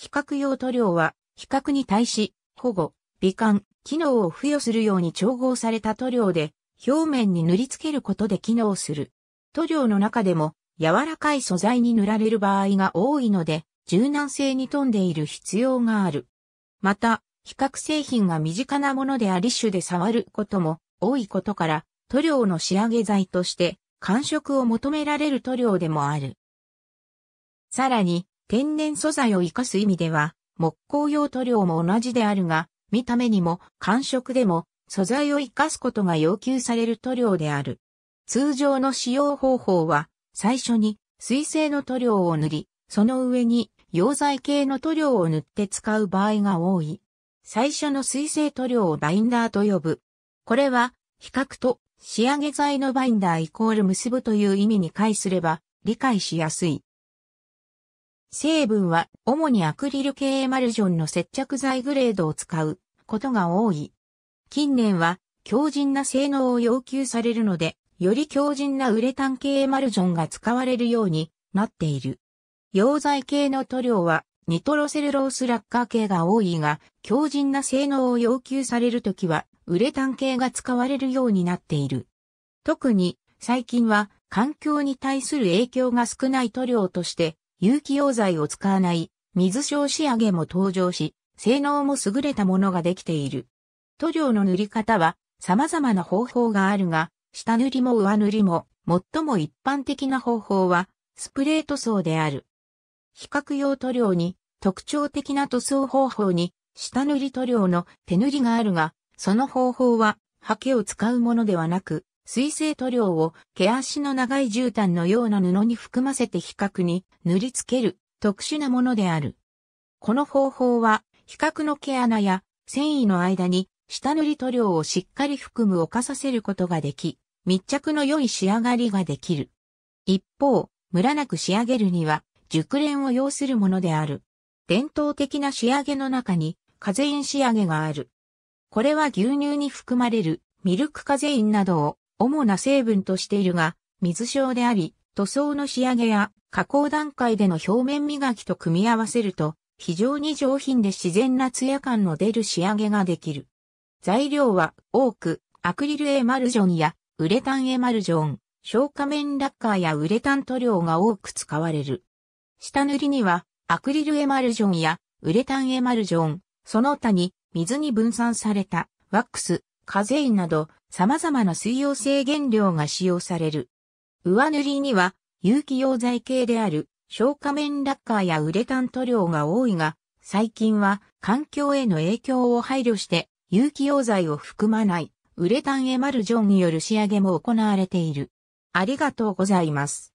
比較用塗料は、比較に対し、保護、美観、機能を付与するように調合された塗料で、表面に塗りつけることで機能する。塗料の中でも、柔らかい素材に塗られる場合が多いので、柔軟性に富んでいる必要がある。また、比較製品が身近なものであり種で触ることも多いことから、塗料の仕上げ剤として、感触を求められる塗料でもある。さらに、天然素材を活かす意味では、木工用塗料も同じであるが、見た目にも感触でも素材を活かすことが要求される塗料である。通常の使用方法は、最初に水性の塗料を塗り、その上に溶剤系の塗料を塗って使う場合が多い。最初の水性塗料をバインダーと呼ぶ。これは、比較と仕上げ剤のバインダーイコール結ぶという意味に介すれば理解しやすい。成分は主にアクリル系エマルジョンの接着剤グレードを使うことが多い。近年は強靭な性能を要求されるので、より強靭なウレタン系エマルジョンが使われるようになっている。溶剤系の塗料はニトロセルロースラッカー系が多いが、強靭な性能を要求されるときはウレタン系が使われるようになっている。特に最近は環境に対する影響が少ない塗料として有機溶剤を使わない水晶仕上げも登場し、性能も優れたものができている。塗料の塗り方は様々な方法があるが、下塗りも上塗りも最も一般的な方法はスプレー塗装である。比較用塗料に特徴的な塗装方法に下塗り塗料の手塗りがあるが、その方法は刷毛を使うものではなく、水性塗料を毛足の長い絨毯のような布に含ませて比較に塗りつける特殊なものである。この方法は、比較の毛穴や繊維の間に下塗り塗料をしっかり含む犯させることができ、密着の良い仕上がりができる。一方、ムラなく仕上げるには熟練を要するものである。伝統的な仕上げの中にカゼイン仕上げがある。これは牛乳に含まれるミルクカゼインなどを主な成分としているが、水性であり、塗装の仕上げや加工段階での表面磨きと組み合わせると、非常に上品で自然なツヤ感の出る仕上げができる。材料は多く、アクリルエマルジョンやウレタンエマルジョン、消化面ラッカーやウレタン塗料が多く使われる。下塗りには、アクリルエマルジョンやウレタンエマルジョン、その他に水に分散されたワックス、カゼインなど様々な水溶性原料が使用される。上塗りには有機溶剤系である消化面ラッカーやウレタン塗料が多いが、最近は環境への影響を配慮して有機溶剤を含まないウレタンエマルジョンによる仕上げも行われている。ありがとうございます。